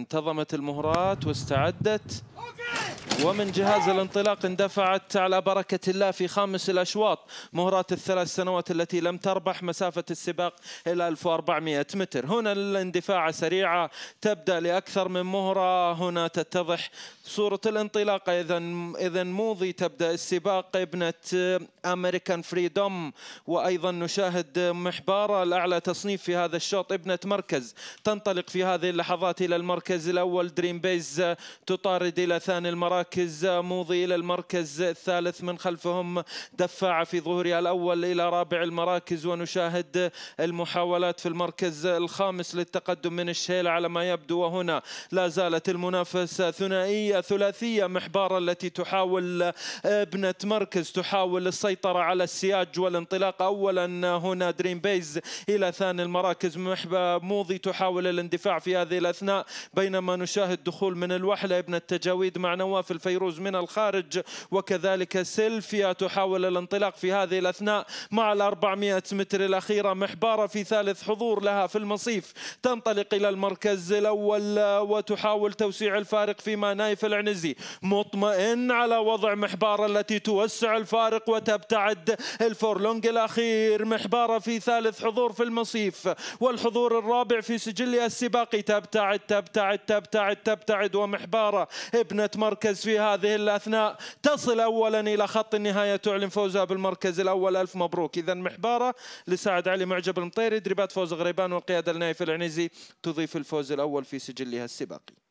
انتظمت المهرات واستعدت ومن جهاز الانطلاق اندفعت على بركة الله في خامس الأشواط مهرات الثلاث سنوات التي لم تربح مسافة السباق إلى 1400 متر هنا الاندفاع سريعة تبدأ لأكثر من مهرة هنا تتضح صورة الانطلاق إذا إذا موضي تبدأ السباق ابنة أمريكان فريدوم وأيضا نشاهد محبارة الأعلى تصنيف في هذا الشوط ابنة مركز تنطلق في هذه اللحظات إلى المركز الأول دريم بيز تطارد إلى ثاني المراكز مراكز موضي إلى المركز الثالث من خلفهم دفاع في ظهورها الأول إلى رابع المراكز ونشاهد المحاولات في المركز الخامس للتقدم من الشيل على ما يبدو وهنا لا زالت المنافسة ثنائية ثلاثية محبار التي تحاول ابنة مركز تحاول السيطرة على السياج والانطلاق أولا هنا دريم بيز إلى ثاني المراكز محبة موضي تحاول الاندفاع في هذه الأثناء بينما نشاهد دخول من الوحلة ابنة تجاويد مع نواف في الفيروز من الخارج وكذلك سيلفيا تحاول الانطلاق في هذه الأثناء مع ال 400 متر الأخيرة محبارة في ثالث حضور لها في المصيف تنطلق إلى المركز الأول وتحاول توسيع الفارق فيما نايف العنزي مطمئن على وضع محبارة التي توسع الفارق وتبتعد الفورلونج الأخير محبارة في ثالث حضور في المصيف والحضور الرابع في سجلها السباقي تبتعد تبتعد تبتعد تبتعد ومحبارة ابنة مركز تركز في هذه الأثناء تصل أولا إلى خط النهاية تعلن فوزها بالمركز الأول ألف مبروك إذا محبارة لسعد علي معجب المطيري دربات فوز غريبان والقيادة لنايف العنزي تضيف الفوز الأول في سجلها السباقي